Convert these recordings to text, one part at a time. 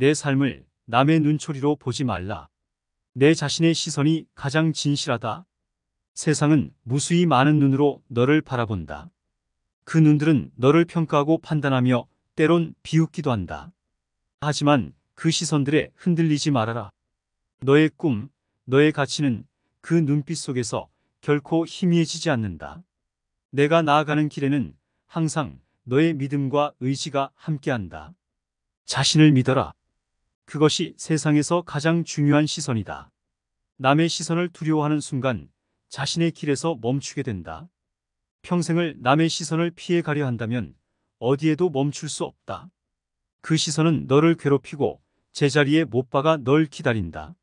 내 삶을 남의 눈초리로 보지 말라. 내 자신의 시선이 가장 진실하다. 세상은 무수히 많은 눈으로 너를 바라본다. 그 눈들은 너를 평가하고 판단하며 때론 비웃기도 한다. 하지만 그 시선들에 흔들리지 말아라. 너의 꿈, 너의 가치는 그 눈빛 속에서 결코 희미해지지 않는다. 내가 나아가는 길에는 항상 너의 믿음과 의지가 함께한다. 자신을 믿어라. 그것이 세상에서 가장 중요한 시선이다. 남의 시선을 두려워하는 순간 자신의 길에서 멈추게 된다. 평생을 남의 시선을 피해가려 한다면 어디에도 멈출 수 없다. 그 시선은 너를 괴롭히고 제자리에 못 박아 널 기다린다.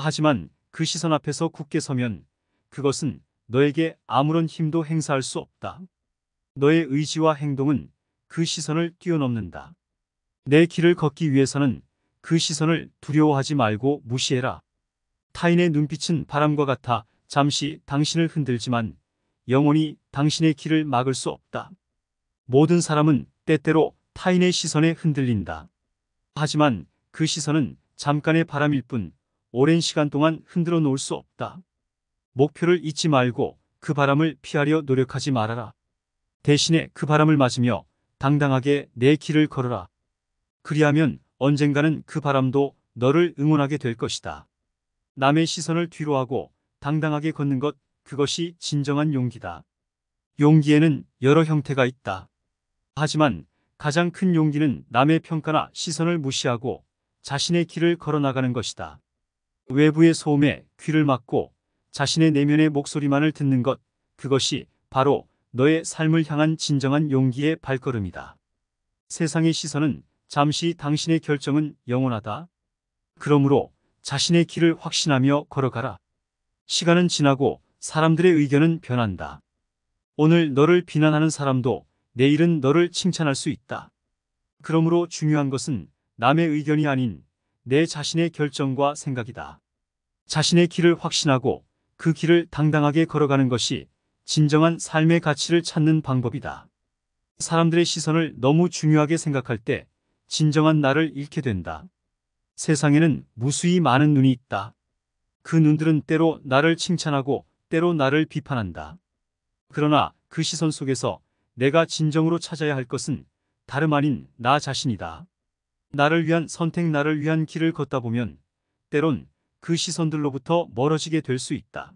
하지만 그 시선 앞에서 굳게 서면 그것은 너에게 아무런 힘도 행사할 수 없다. 너의 의지와 행동은 그 시선을 뛰어넘는다. 내 길을 걷기 위해서는 그 시선을 두려워하지 말고 무시해라. 타인의 눈빛은 바람과 같아 잠시 당신을 흔들지만 영원히 당신의 길을 막을 수 없다. 모든 사람은 때때로 타인의 시선에 흔들린다. 하지만 그 시선은 잠깐의 바람일 뿐 오랜 시간 동안 흔들어 놓을 수 없다. 목표를 잊지 말고 그 바람을 피하려 노력하지 말아라. 대신에 그 바람을 맞으며 당당하게 내 길을 걸어라. 그리하면 언젠가는 그 바람도 너를 응원하게 될 것이다. 남의 시선을 뒤로 하고 당당하게 걷는 것, 그것이 진정한 용기다. 용기에는 여러 형태가 있다. 하지만 가장 큰 용기는 남의 평가나 시선을 무시하고 자신의 길을 걸어나가는 것이다. 외부의 소음에 귀를 막고 자신의 내면의 목소리만을 듣는 것, 그것이 바로 너의 삶을 향한 진정한 용기의 발걸음이다. 세상의 시선은 잠시 당신의 결정은 영원하다. 그러므로 자신의 길을 확신하며 걸어가라. 시간은 지나고 사람들의 의견은 변한다. 오늘 너를 비난하는 사람도 내일은 너를 칭찬할 수 있다. 그러므로 중요한 것은 남의 의견이 아닌 내 자신의 결정과 생각이다. 자신의 길을 확신하고 그 길을 당당하게 걸어가는 것이 진정한 삶의 가치를 찾는 방법이다. 사람들의 시선을 너무 중요하게 생각할 때 진정한 나를 잃게 된다. 세상에는 무수히 많은 눈이 있다. 그 눈들은 때로 나를 칭찬하고 때로 나를 비판한다. 그러나 그 시선 속에서 내가 진정으로 찾아야 할 것은 다름 아닌 나 자신이다. 나를 위한 선택, 나를 위한 길을 걷다 보면 때론 그 시선들로부터 멀어지게 될 수 있다.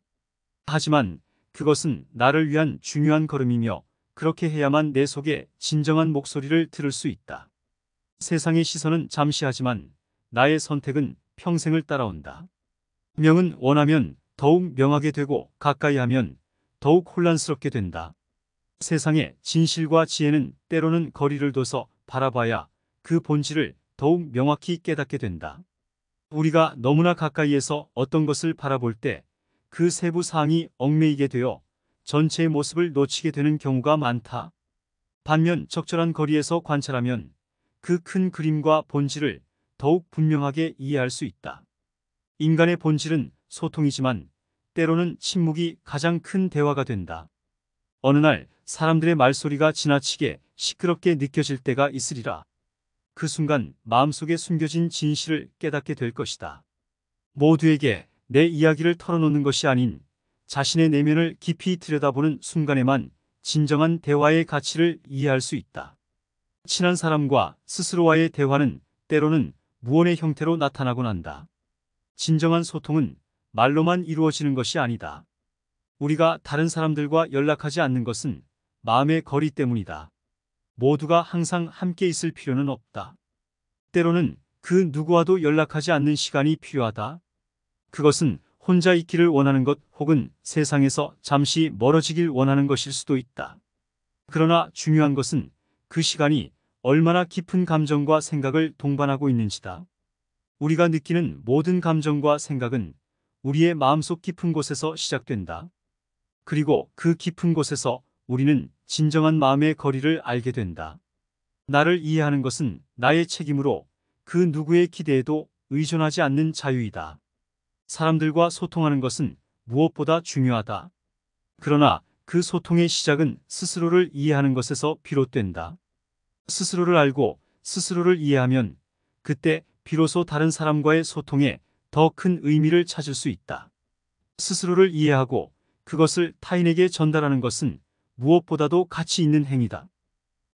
하지만 그것은 나를 위한 중요한 걸음이며 그렇게 해야만 내 속에 진정한 목소리를 들을 수 있다. 세상의 시선은 잠시하지만 나의 선택은 평생을 따라온다. 명은 원하면 더욱 명하게 되고 가까이 하면 더욱 혼란스럽게 된다. 세상의 진실과 지혜는 때로는 거리를 둬서 바라봐야 그 본질을 더욱 명확히 깨닫게 된다. 우리가 너무나 가까이에서 어떤 것을 바라볼 때 그 세부 사항이 얽매이게 되어 전체의 모습을 놓치게 되는 경우가 많다. 반면 적절한 거리에서 관찰하면 그큰 그림과 본질을 더욱 분명하게 이해할 수 있다. 인간의 본질은 소통이지만 때로는 침묵이 가장 큰 대화가 된다. 어느 날 사람들의 말소리가 지나치게 시끄럽게 느껴질 때가 있으리라. 그 순간 마음속에 숨겨진 진실을 깨닫게 될 것이다. 모두에게 내 이야기를 털어놓는 것이 아닌 자신의 내면을 깊이 들여다보는 순간에만 진정한 대화의 가치를 이해할 수 있다. 친한 사람과 스스로와의 대화는 때로는 무언의 형태로 나타나곤 한다. 진정한 소통은 말로만 이루어지는 것이 아니다. 우리가 다른 사람들과 연락하지 않는 것은 마음의 거리 때문이다. 모두가 항상 함께 있을 필요는 없다. 때로는 그 누구와도 연락하지 않는 시간이 필요하다. 그것은 혼자 있기를 원하는 것 혹은 세상에서 잠시 멀어지길 원하는 것일 수도 있다. 그러나 중요한 것은 그 시간이 얼마나 깊은 감정과 생각을 동반하고 있는지다. 우리가 느끼는 모든 감정과 생각은 우리의 마음속 깊은 곳에서 시작된다. 그리고 그 깊은 곳에서 우리는 진정한 마음의 거리를 알게 된다. 나를 이해하는 것은 나의 책임으로 그 누구의 기대에도 의존하지 않는 자유이다. 사람들과 소통하는 것은 무엇보다 중요하다. 그러나 그 소통의 시작은 스스로를 이해하는 것에서 비롯된다. 스스로를 알고 스스로를 이해하면 그때 비로소 다른 사람과의 소통에 더 큰 의미를 찾을 수 있다. 스스로를 이해하고 그것을 타인에게 전달하는 것은 무엇보다도 가치 있는 행위다.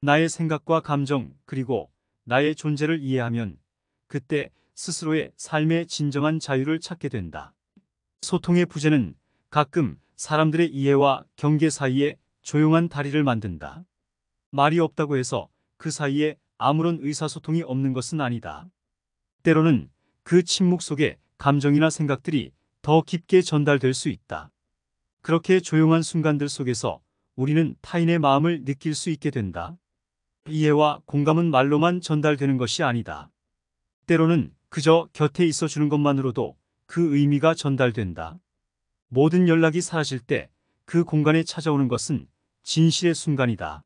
나의 생각과 감정 그리고 나의 존재를 이해하면 그때 스스로의 삶의 진정한 자유를 찾게 된다. 소통의 부재는 가끔 사람들의 이해와 경계 사이에 조용한 다리를 만든다. 말이 없다고 해서 그 사이에 아무런 의사소통이 없는 것은 아니다. 때로는 그 침묵 속에 감정이나 생각들이 더 깊게 전달될 수 있다. 그렇게 조용한 순간들 속에서 우리는 타인의 마음을 느낄 수 있게 된다. 이해와 공감은 말로만 전달되는 것이 아니다. 때로는 그저 곁에 있어주는 것만으로도 그 의미가 전달된다. 모든 연락이 사라질 때 그 공간에 찾아오는 것은 진실의 순간이다.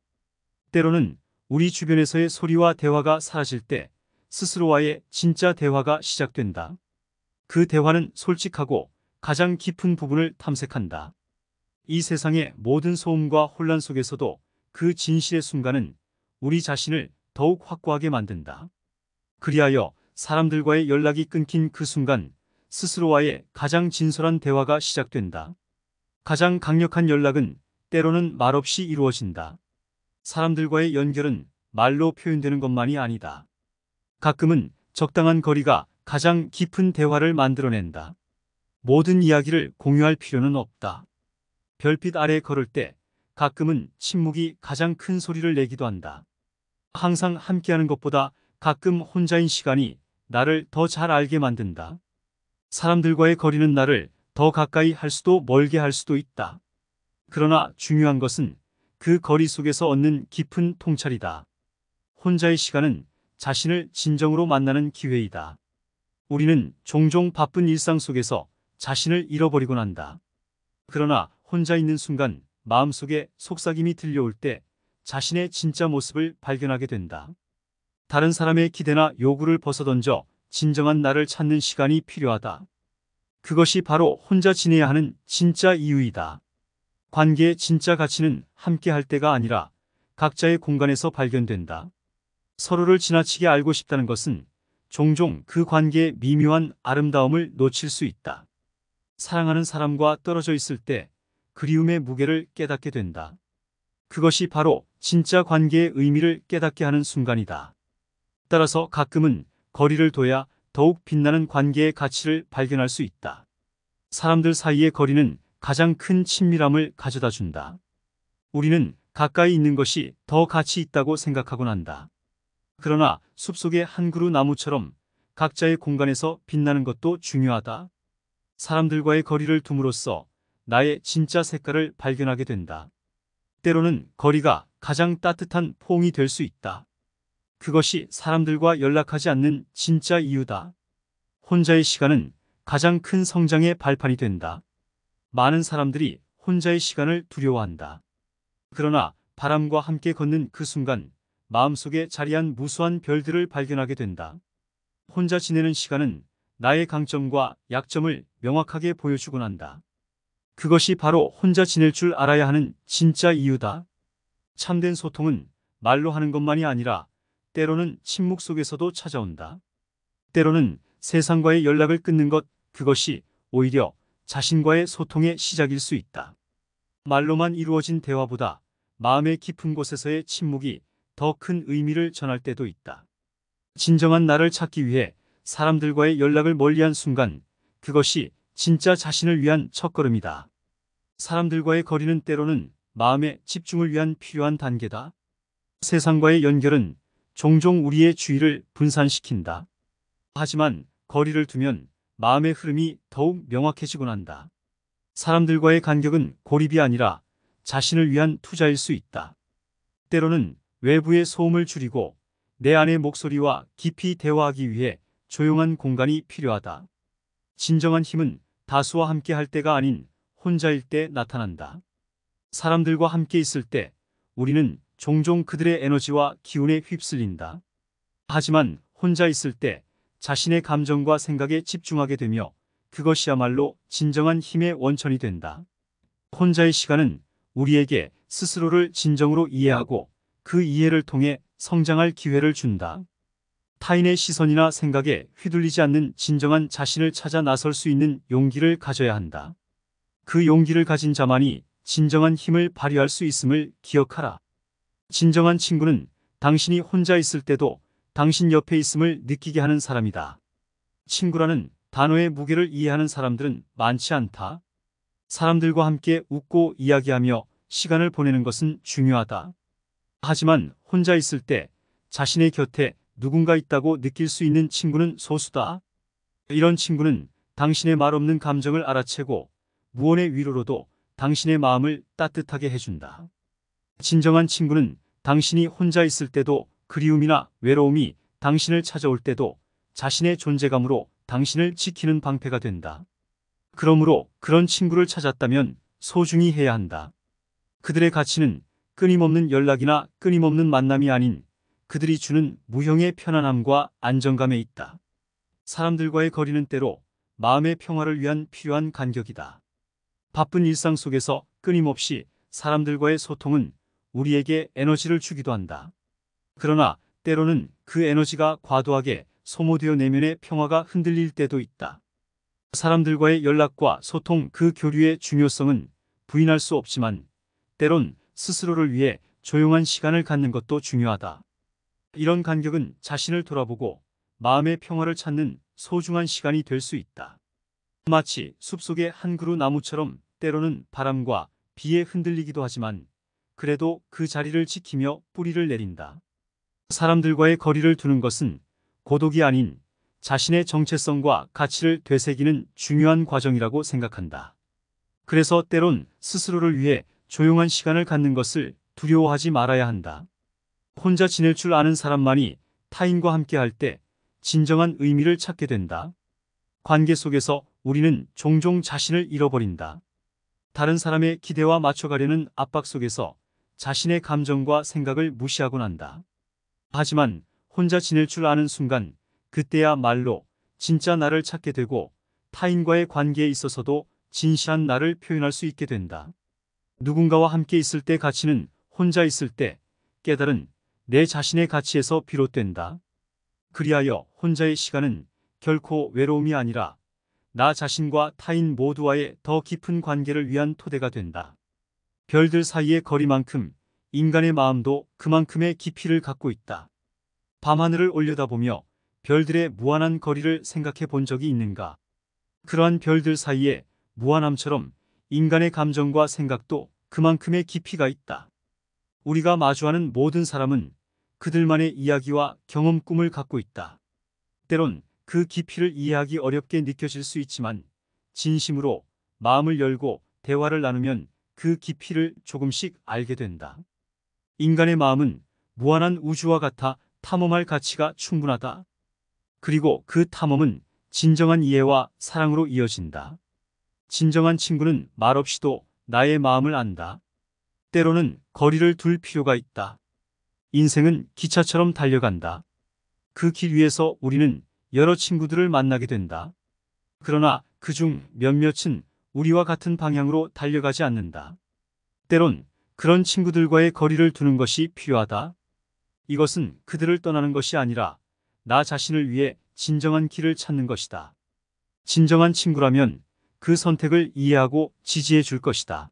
때로는 우리 주변에서의 소리와 대화가 사라질 때 스스로와의 진짜 대화가 시작된다. 그 대화는 솔직하고 가장 깊은 부분을 탐색한다. 이 세상의 모든 소음과 혼란 속에서도 그 진실의 순간은 우리 자신을 더욱 확고하게 만든다. 그리하여 사람들과의 연락이 끊긴 그 순간 스스로와의 가장 진솔한 대화가 시작된다. 가장 강력한 연락은 때로는 말없이 이루어진다. 사람들과의 연결은 말로 표현되는 것만이 아니다. 가끔은 적당한 거리가 가장 깊은 대화를 만들어낸다. 모든 이야기를 공유할 필요는 없다. 별빛 아래 걸을 때 가끔은 침묵이 가장 큰 소리를 내기도 한다. 항상 함께하는 것보다 가끔 혼자인 시간이 나를 더 잘 알게 만든다. 사람들과의 거리는 나를 더 가까이 할 수도 멀게 할 수도 있다. 그러나 중요한 것은 그 거리 속에서 얻는 깊은 통찰이다. 혼자의 시간은 자신을 진정으로 만나는 기회이다. 우리는 종종 바쁜 일상 속에서 자신을 잃어버리곤 한다. 그러나 혼자 있는 순간 마음속에 속삭임이 들려올 때 자신의 진짜 모습을 발견하게 된다. 다른 사람의 기대나 요구를 벗어던져 진정한 나를 찾는 시간이 필요하다. 그것이 바로 혼자 지내야 하는 진짜 이유이다. 관계의 진짜 가치는 함께할 때가 아니라 각자의 공간에서 발견된다. 서로를 지나치게 알고 싶다는 것은 종종 그 관계의 미묘한 아름다움을 놓칠 수 있다. 사랑하는 사람과 떨어져 있을 때 그리움의 무게를 깨닫게 된다. 그것이 바로 진짜 관계의 의미를 깨닫게 하는 순간이다. 따라서 가끔은 거리를 둬야 더욱 빛나는 관계의 가치를 발견할 수 있다. 사람들 사이의 거리는 가장 큰 친밀함을 가져다 준다. 우리는 가까이 있는 것이 더 가치 있다고 생각하곤 한다. 그러나 숲속의 한 그루 나무처럼 각자의 공간에서 빛나는 것도 중요하다. 사람들과의 거리를 둠으로써 나의 진짜 색깔을 발견하게 된다. 때로는 거리가 가장 따뜻한 포옹이 될 수 있다. 그것이 사람들과 연락하지 않는 진짜 이유다. 혼자의 시간은 가장 큰 성장의 발판이 된다. 많은 사람들이 혼자의 시간을 두려워한다. 그러나 바람과 함께 걷는 그 순간 마음속에 자리한 무수한 별들을 발견하게 된다. 혼자 지내는 시간은 나의 강점과 약점을 명확하게 보여주곤 한다. 그것이 바로 혼자 지낼 줄 알아야 하는 진짜 이유다. 참된 소통은 말로 하는 것만이 아니라 때로는 침묵 속에서도 찾아온다. 때로는 세상과의 연락을 끊는 것, 그것이 오히려 자신과의 소통의 시작일 수 있다. 말로만 이루어진 대화보다 마음의 깊은 곳에서의 침묵이 더 큰 의미를 전할 때도 있다. 진정한 나를 찾기 위해 사람들과의 연락을 멀리한 순간 그것이 진짜 자신을 위한 첫걸음이다. 사람들과의 거리는 때로는 마음의 집중을 위한 필요한 단계다. 세상과의 연결은 종종 우리의 주의를 분산시킨다. 하지만 거리를 두면 마음의 흐름이 더욱 명확해지곤 한다. 사람들과의 간격은 고립이 아니라 자신을 위한 투자일 수 있다. 때로는 외부의 소음을 줄이고 내 안의 목소리와 깊이 대화하기 위해 조용한 공간이 필요하다. 진정한 힘은 다수와 함께 할 때가 아닌 혼자일 때 나타난다. 사람들과 함께 있을 때 우리는 종종 그들의 에너지와 기운에 휩쓸린다. 하지만 혼자 있을 때 자신의 감정과 생각에 집중하게 되며 그것이야말로 진정한 힘의 원천이 된다. 혼자의 시간은 우리에게 스스로를 진정으로 이해하고 그 이해를 통해 성장할 기회를 준다. 타인의 시선이나 생각에 휘둘리지 않는 진정한 자신을 찾아 나설 수 있는 용기를 가져야 한다. 그 용기를 가진 자만이 진정한 힘을 발휘할 수 있음을 기억하라. 진정한 친구는 당신이 혼자 있을 때도 당신 옆에 있음을 느끼게 하는 사람이다. 친구라는 단어의 무게를 이해하는 사람들은 많지 않다. 사람들과 함께 웃고 이야기하며 시간을 보내는 것은 중요하다. 하지만 혼자 있을 때 자신의 곁에 누군가 있다고 느낄 수 있는 친구는 소수다. 이런 친구는 당신의 말 없는 감정을 알아채고 무언의 위로로도 당신의 마음을 따뜻하게 해준다. 진정한 친구는 당신이 혼자 있을 때도 그리움이나 외로움이 당신을 찾아올 때도 자신의 존재감으로 당신을 지키는 방패가 된다. 그러므로 그런 친구를 찾았다면 소중히 해야 한다. 그들의 가치는 끊임없는 연락이나 끊임없는 만남이 아닌 그들이 주는 무형의 편안함과 안정감에 있다. 사람들과의 거리는 때로 마음의 평화를 위한 필요한 간격이다. 바쁜 일상 속에서 끊임없이 사람들과의 소통은 우리에게 에너지를 주기도 한다. 그러나 때로는 그 에너지가 과도하게 소모되어 내면의 평화가 흔들릴 때도 있다. 사람들과의 연락과 소통 그 교류의 중요성은 부인할 수 없지만 때론 스스로를 위해 조용한 시간을 갖는 것도 중요하다. 이런 간격은 자신을 돌아보고 마음의 평화를 찾는 소중한 시간이 될 수 있다. 마치 숲속의 한 그루 나무처럼 때로는 바람과 비에 흔들리기도 하지만 그래도 그 자리를 지키며 뿌리를 내린다. 사람들과의 거리를 두는 것은 고독이 아닌 자신의 정체성과 가치를 되새기는 중요한 과정이라고 생각한다. 그래서 때론 스스로를 위해 조용한 시간을 갖는 것을 두려워하지 말아야 한다. 혼자 지낼 줄 아는 사람만이 타인과 함께할 때 진정한 의미를 찾게 된다. 관계 속에서 우리는 종종 자신을 잃어버린다. 다른 사람의 기대와 맞춰가려는 압박 속에서 자신의 감정과 생각을 무시하곤 한다. 하지만 혼자 지낼 줄 아는 순간 그때야 말로 진짜 나를 찾게 되고 타인과의 관계에 있어서도 진실한 나를 표현할 수 있게 된다. 누군가와 함께 있을 때 가치는 혼자 있을 때 깨달은 내 자신의 가치에서 비롯된다. 그리하여 혼자의 시간은 결코 외로움이 아니라 나 자신과 타인 모두와의 더 깊은 관계를 위한 토대가 된다. 별들 사이의 거리만큼 인간의 마음도 그만큼의 깊이를 갖고 있다. 밤하늘을 올려다보며 별들의 무한한 거리를 생각해 본 적이 있는가? 그러한 별들 사이에 무한함처럼 인간의 감정과 생각도 그만큼의 깊이가 있다. 우리가 마주하는 모든 사람은 그들만의 이야기와 경험 꿈을 갖고 있다. 때론 그 깊이를 이해하기 어렵게 느껴질 수 있지만 진심으로 마음을 열고 대화를 나누면 그 깊이를 조금씩 알게 된다. 인간의 마음은 무한한 우주와 같아 탐험할 가치가 충분하다. 그리고 그 탐험은 진정한 이해와 사랑으로 이어진다. 진정한 친구는 말없이도 나의 마음을 안다. 때로는 거리를 둘 필요가 있다. 인생은 기차처럼 달려간다. 그 길 위에서 우리는 여러 친구들을 만나게 된다. 그러나 그 중 몇몇은 우리와 같은 방향으로 달려가지 않는다. 때론 그런 친구들과의 거리를 두는 것이 필요하다. 이것은 그들을 떠나는 것이 아니라 나 자신을 위해 진정한 길을 찾는 것이다. 진정한 친구라면 그 선택을 이해하고 지지해 줄 것이다.